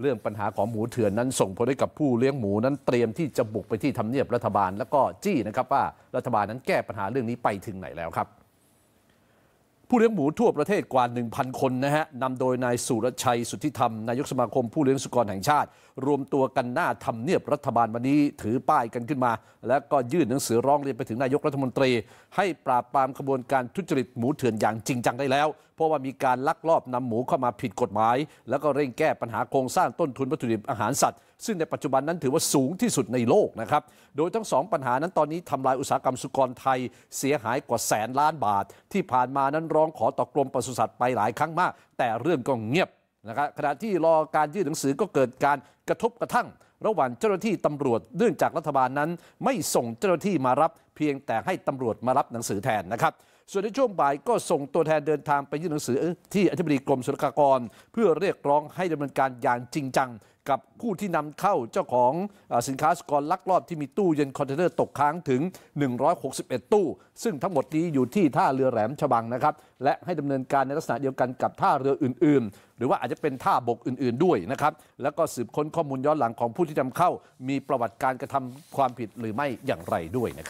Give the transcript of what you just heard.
เรื่องปัญหาของหมูเถื่อนนั้นส่งผลให้กับผู้เลี้ยงหมูนั้นเตรียมที่จะบุกไปที่ทำเนียบรัฐบาล แล้วก็จี้นะครับว่ารัฐบาลนั้นแก้ปัญหาเรื่องนี้ไปถึงไหนแล้วครับผู้เลี้ยงหมูทั่วประเทศกว่า 1,000 คนนะฮะ นำโดยนายสุรชัยสุทธิธรรม นายกสมาคมผู้เลี้ยงสุกรแห่งชาติ รวมตัวกันหน้าทำเนียบรัฐบาลวันนี้ถือป้ายกันขึ้นมาและก็ยื่นหนังสือร้องเรียนไปถึงนายกรัฐมนตรีให้ปราบปรามขบวนการทุจริตหมูเถื่อนอย่างจริงจังได้แล้ว เพราะว่ามีการลักลอบนำหมูเข้ามาผิดกฎหมาย แล้วก็เร่งแก้ปัญหาโครงสร้างต้นทุนวัตถุดิบอาหารสัตว์ซึ่งในปัจจุบันนั้นถือว่าสูงที่สุดในโลกนะครับโดยทั้งสองปัญหานั้นตอนนี้ทำลายอุตสาหกรรมสุกรไทยเสียหายกว่าแสนล้านบาท ที่ผ่านมานั้นร้องขอต่อกรมปศุสัตว์ไปหลายครั้งมากแต่เรื่องก็เงียบนะครับขณะที่รอการยื่นหนังสือก็เกิดการกระทบกระทั่ง ระหว่างเจ้าหน้าที่ตำรวจเนื่องจากรัฐบาลนั้น ไม่ส่งเจ้าหน้าที่มารับ เพียงแต่ให้ตำรวจมารับหนังสือแทนนะครับส่วนในช่วงบ่ายก็ส่งตัวแทนเดินทางไปยื่นหนังสือ ที่อธิบดีกรมศุลกากร เพื่อเรียกร้องให้ดำเนินการอย่างจริงจังกับผู้ที่นำเข้าเจ้าของสินค้าสกรลักลอบที่มีตู้เย็นคอนเทนเนอร์ตกค้างถึง 161 ตู้ ซึ่งทั้งหมดนี้อยู่ที่ท่าเรือแหลมฉบังนะครับและให้ดำเนินการในลักษณะเดียวกันกับท่าเรืออื่นๆ หรือว่าอาจจะเป็นท่าบกอื่นๆด้วยนะครับแล้วก็สืบค้นข้อมูลย้อนหลังของผู้ที่นำเข้า มีประวัติการกระทำความผิดหรือไม่อย่างไรด้วยนะครับ